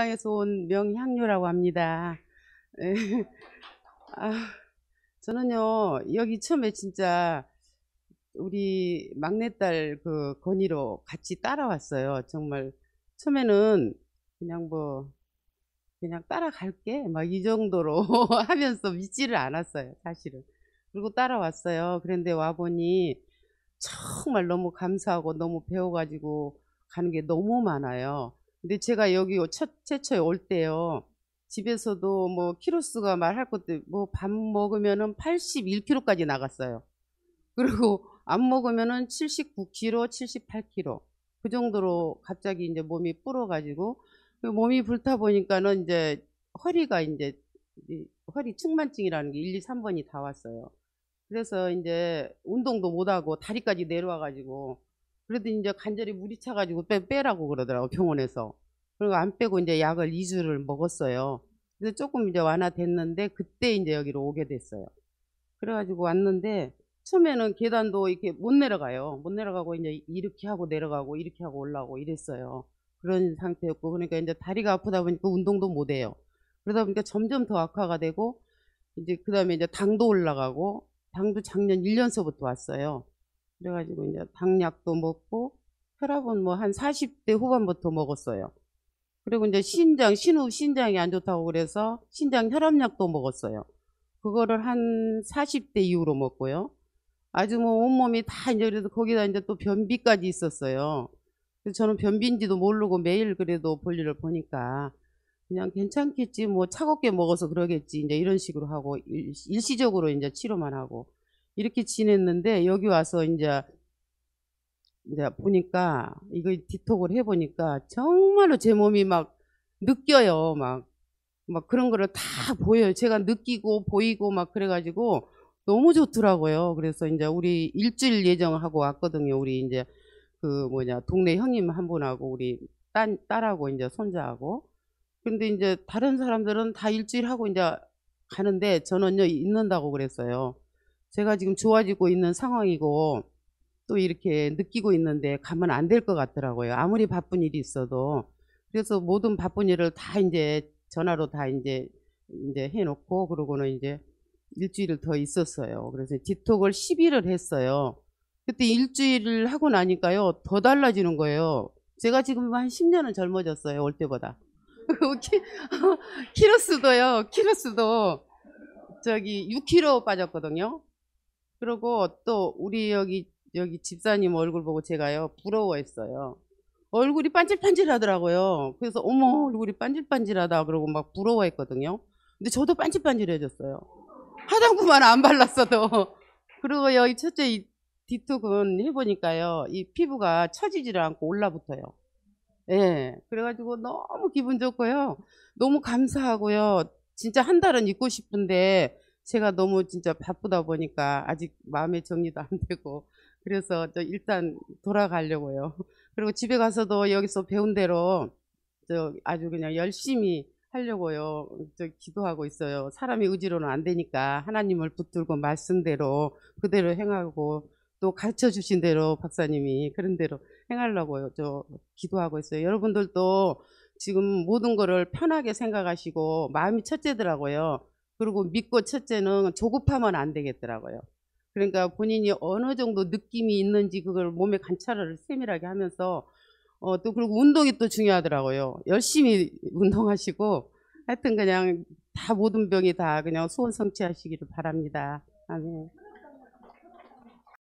땅에서 온 명향료라고 합니다. 예. 아, 저는요 여기 처음에 진짜 우리 막내딸 그 건의로 같이 따라왔어요. 정말 처음에는 그냥 뭐 그냥 따라갈게 막 이 정도로 하면서 믿지를 않았어요 사실은 그리고 따라왔어요 그런데 와보니 정말 너무 감사하고 너무 배워가지고 가는 게 너무 많아요 근데 제가 여기 첫 최초에 올 때요. 집에서도 뭐 키로수가 말할 것도 뭐 밥 먹으면은 81kg까지 나갔어요. 그리고 안 먹으면은 79kg, 78kg 그 정도로 갑자기 이제 몸이 불어가지고 몸이 불타 보니까는 이제 허리가 이제 허리 측만증이라는 게 1, 2, 3번이 다 왔어요. 그래서 이제 운동도 못하고 다리까지 내려와가지고 그래도 이제 간절히 물이 차가지고 빼, 빼라고 그러더라고 병원에서. 그리고 안 빼고 이제 약을 2주를 먹었어요. 근데 조금 이제 완화됐는데 그때 이제 여기로 오게 됐어요. 그래가지고 왔는데 처음에는 계단도 이렇게 못 내려가요. 못 내려가고 이제 이렇게 하고 내려가고 이렇게 하고 올라오고 이랬어요. 그런 상태였고 그러니까 이제 다리가 아프다 보니까 운동도 못 해요. 그러다 보니까 점점 더 악화가 되고 이제 그다음에 이제 당도 올라가고 당도 작년 1년서부터 왔어요. 그래가지고 이제 당약도 먹고 혈압은 뭐 한 40대 후반부터 먹었어요. 그리고 이제 신장, 신후 신장이 안 좋다고 그래서 신장 혈압약도 먹었어요. 그거를 한 40대 이후로 먹고요. 아주 뭐 온몸이 다 이제 그래도 거기다 이제 또 변비까지 있었어요. 그래서 저는 변비인지도 모르고 매일 그래도 볼일을 보니까 그냥 괜찮겠지 뭐 차갑게 먹어서 그러겠지 이제 이런 식으로 하고 일, 시적으로 이제 치료만 하고 이렇게 지냈는데 여기 와서 이제 이제 보니까 이거 디톡을 해보니까 정말로 제 몸이 막 느껴요 막 막 그런 거를 다 보여요 제가 느끼고 보이고 막 그래가지고 너무 좋더라고요 그래서 이제 우리 일주일 예정하고 왔거든요 우리 이제 그 뭐냐 동네 형님 한 분하고 우리 딸, 딸하고 이제 손자하고 근데 이제 다른 사람들은 다 일주일 하고 이제 가는데 저는요 있는다고 그랬어요 제가 지금 좋아지고 있는 상황이고 또 이렇게 느끼고 있는데 가면 안 될 것 같더라고요. 아무리 바쁜 일이 있어도 그래서 모든 바쁜 일을 다 이제 전화로 다 이제 이제 해놓고 그러고는 이제 일주일을 더 있었어요. 그래서 지톡을 10일을 했어요. 그때 일주일을 하고 나니까요 더 달라지는 거예요. 제가 지금 한 10년은 젊어졌어요 올 때보다. 어, 키로수도요. 키로수도 저기 6kg 빠졌거든요. 그리고 또 우리 여기 여기 집사님 얼굴 보고 제가요 부러워했어요 얼굴이 반질반질하더라고요 그래서 어머 얼굴이 반질반질하다 그러고 막 부러워했거든요 근데 저도 반질반질해졌어요 화장품만 안 발랐어도 그리고 여기 첫째 이뒤톡은 해보니까요 이 피부가 처지질 않고 올라붙어요 예 그래가지고 너무 기분 좋고요 너무 감사하고요 진짜 한 달은 있고 싶은데 제가 너무 진짜 바쁘다 보니까 아직 마음의 정리도 안 되고 그래서 일단 돌아가려고요. 그리고 집에 가서도 여기서 배운 대로 저 아주 그냥 열심히 하려고요. 저 기도하고 있어요. 사람의 의지로는 안 되니까 하나님을 붙들고 말씀대로 그대로 행하고 또 가르쳐 주신 대로 박사님이 그런 대로 행하려고요. 저 기도하고 있어요. 여러분들도 지금 모든 거를 편하게 생각하시고 마음이 첫째더라고요. 그리고 믿고 첫째는 조급하면 안 되겠더라고요. 그러니까 본인이 어느 정도 느낌이 있는지 그걸 몸에 관찰을 세밀하게 하면서 어, 또 그리고 운동이 또 중요하더라고요. 열심히 운동하시고 하여튼 그냥 다 모든 병이 다 그냥 소원 성취하시기를 바랍니다. 아멘.